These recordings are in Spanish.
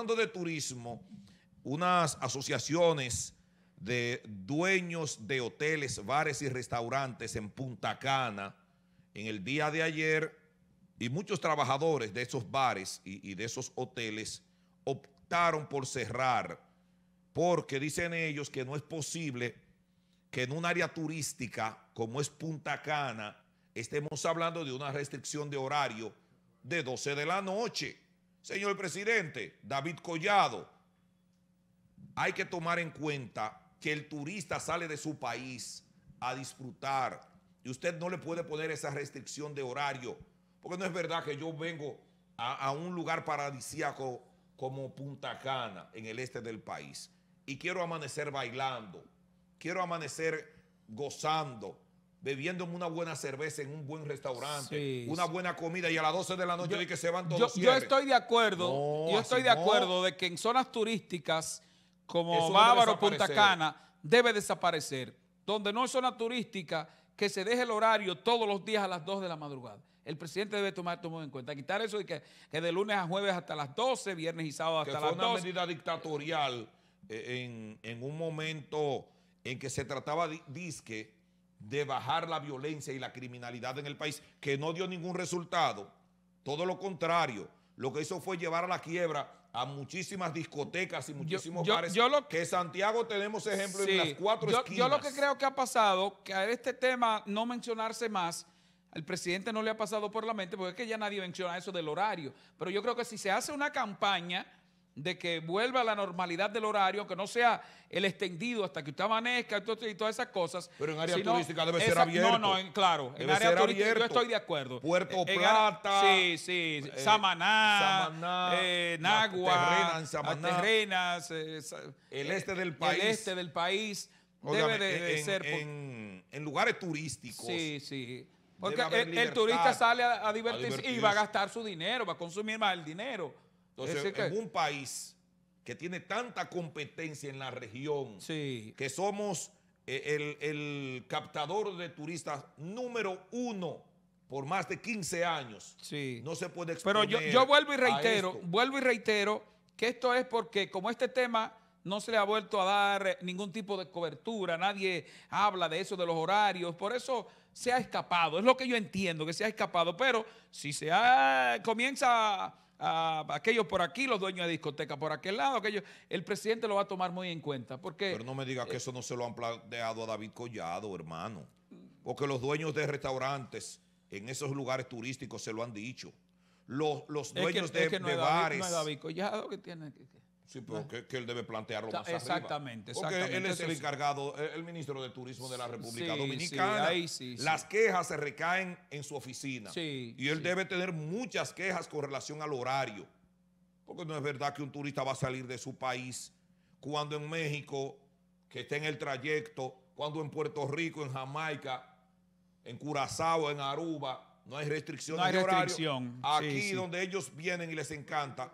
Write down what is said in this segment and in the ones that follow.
hablando de turismo, unas asociaciones de dueños de hoteles, bares y restaurantes en Punta Cana, en el día de ayer, y muchos trabajadores de esos bares y, y de esos hoteles optaron por cerrar, porque dicen ellos que no es posible que en un área turística como es Punta Cana, estemos hablando de una restricción de horario de 12 de la noche. Señor presidente, David Collado, hay que tomar en cuenta que el turista sale de su país a disfrutar y usted no le puede poner esa restricción de horario, porque no es verdad que yo vengo a, un lugar paradisíaco como Punta Cana, en el este del país, y quiero amanecer bailando, quiero amanecer gozando, bebiéndome una buena cerveza en un buen restaurante, una buena comida y a las 12 de la noche yo, que se van todos. Yo, yo estoy de acuerdo, yo estoy de acuerdo de que en zonas turísticas como Bávaro, Punta Cana, debe desaparecer. Donde no es zona turística, que se deje el horario todos los días a las 2 de la madrugada. El presidente debe tomar muy en cuenta. Quitar eso y que, de lunes a jueves hasta las 12, viernes y sábado hasta las 12. fue una medida dictatorial eh, en, en, un momento en que se trataba, disque, de bajar la violencia y la criminalidad en el país, que no dio ningún resultado. Todo lo contrario, lo que hizo fue llevar a la quiebra a muchísimas discotecas y muchísimos bares. Yo lo, que Santiago tenemos ejemplo en las cuatro esquinas. Yo lo que creo que ha pasado, que a este tema no mencionarse más, al presidente no le ha pasado por la mente, porque es que ya nadie menciona eso del horario. Pero yo creo que si se hace una campaña de que vuelva a la normalidad del horario, que no sea el extendido hasta que usted amanezca y todas esas cosas. Pero en área turística debe ser abierto. No, no, claro. en área turística yo estoy de acuerdo. Puerto Plata. sí, sí. Eh, Samaná. Eh, Nagua. Terrenas. Eh, el este del país. El este del país. debe de, ser. en lugares turísticos. Sí, sí. Porque el, turista sale a, divertirse y va a gastar su dinero, va a consumir más el dinero. Entonces, en un país que tiene tanta competencia en la región, que somos eh, el, captador de turistas número uno por más de 15 años, no se puede Pero yo, yo vuelvo y reitero, vuelvo y reitero que esto es porque como este tema no se le ha vuelto a dar eh, ningún tipo de cobertura, nadie habla de eso, de los horarios, por eso se ha escapado, es lo que yo entiendo, que se ha escapado, pero si se ha, comienza a ah, aquellos por aquí, los dueños de discoteca por aquel lado, aquellos, el presidente lo va a tomar muy en cuenta. Porque, Pero no me digas que eh, eso no se lo han planteado a David Collado, hermano. Porque los dueños de restaurantes en esos lugares turísticos se lo han dicho. Los, dueños de, es que Collado que tiene que, Sí, pero ¿Eh? que, él debe plantearlo exactamente, Porque él es el encargado, el ministro de Turismo de la República Dominicana. Sí, Las quejas se recaen en su oficina. y él debe tener muchas quejas con relación al horario. Porque no es verdad que un turista va a salir de su país cuando en México, que esté en el trayecto, cuando en Puerto Rico, en Jamaica, en Curazao, en Aruba, no hay restricción no hay de horario. Restricción. Aquí donde ellos vienen y les encanta,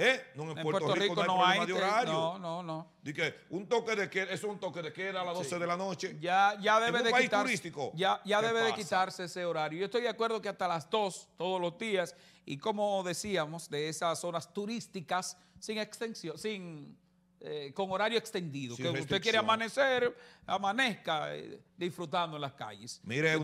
¿Eh? No, en, Puerto, Rico, no hay, no No, no, Dice, un toque de queda, es un toque de queda a las 12 de la noche. Ya, ya debe de quitarse, Ya, ya debe de quitarse ese horario. Yo estoy de acuerdo que hasta las 2 todos los días y como decíamos, de esas zonas turísticas sin extensión, sin eh, con horario extendido, que usted quiere amanecer, amanezca eh, disfrutando en las calles. Mire,